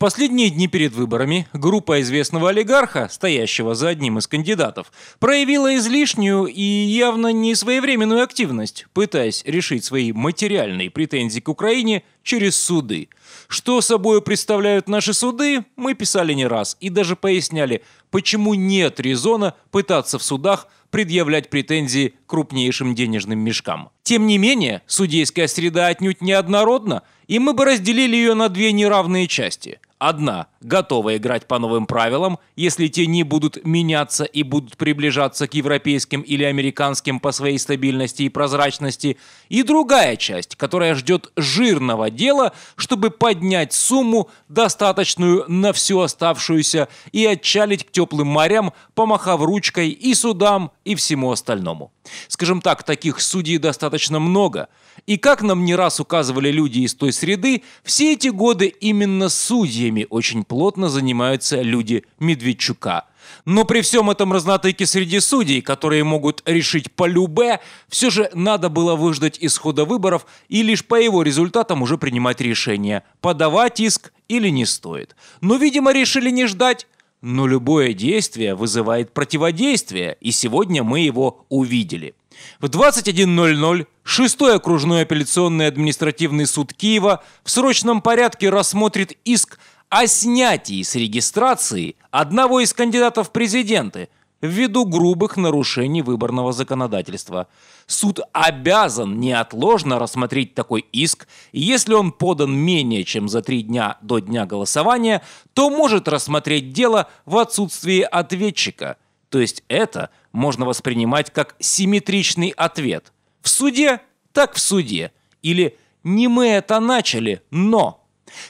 последние дни перед выборами группа известного олигарха, стоящего за одним из кандидатов, проявила излишнюю и явно не своевременную активность, пытаясь решить свои материальные претензии к Украине через суды. Что собой представляют наши суды, мы писали не раз и даже поясняли, почему нет резона пытаться в судах предъявлять претензии крупнейшим денежным мешкам. Тем не менее, судейская среда отнюдь неоднородна, и мы бы разделили ее на две неравные части – одна – готова играть по новым правилам, если те не будут меняться и будут приближаться к европейским или американским по своей стабильности и прозрачности, и другая часть, которая ждет жирного дела, чтобы поднять сумму, достаточную на всю оставшуюся, и отчалить к теплым морям, помахав ручкой и судам, и всему остальному. Скажем так, таких судей достаточно много. И как нам не раз указывали люди из той среды, все эти годы именно судьи ими очень плотно занимаются люди Медведчука. Но при всем этом разнотыке среди судей, которые могут решить по любе, все же надо было выждать исхода выборов и лишь по его результатам уже принимать решение, подавать иск или не стоит. Но, видимо, решили не ждать. Но любое действие вызывает противодействие, и сегодня мы его увидели. В 21.00 шестой окружной апелляционный административный суд Киева в срочном порядке рассмотрит иск о снятии с регистрации одного из кандидатов в президенты ввиду грубых нарушений выборного законодательства. Суд обязан неотложно рассмотреть такой иск, и если он подан менее чем за три дня до дня голосования, то может рассмотреть дело в отсутствии ответчика. То есть это можно воспринимать как симметричный ответ. В суде, так в суде. Или не мы это начали, но...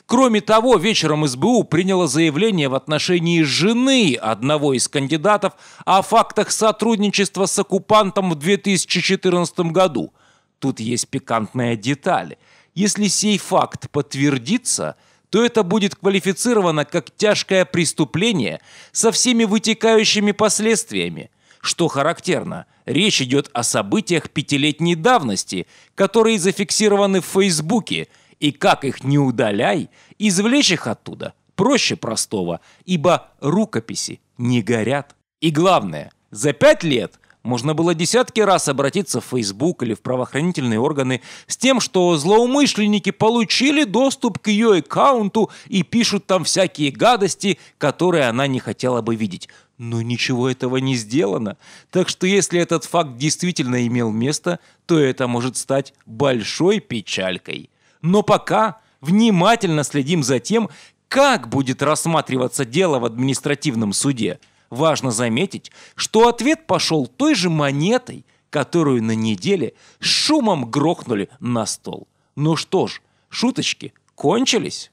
Кроме того, вечером СБУ приняло заявление в отношении жены одного из кандидатов о фактах сотрудничества с оккупантом в 2014 году. Тут есть пикантная деталь. Если сей факт подтвердится, то это будет квалифицировано как тяжкое преступление со всеми вытекающими последствиями. Что характерно, речь идет о событиях пятилетней давности, которые зафиксированы в Фейсбуке – и как их не удаляй, извлечь их оттуда проще простого, ибо рукописи не горят. И главное, за пять лет можно было десятки раз обратиться в Facebook или в правоохранительные органы с тем, что злоумышленники получили доступ к ее аккаунту и пишут там всякие гадости, которые она не хотела бы видеть. Но ничего этого не сделано. Так что если этот факт действительно имел место, то это может стать большой печалькой но пока внимательно следим за тем, как будет рассматриваться дело в административном суде. Важно заметить, что ответ пошел той же монетой, которую на неделе шумом грохнули на стол. Ну что ж, шуточки кончились.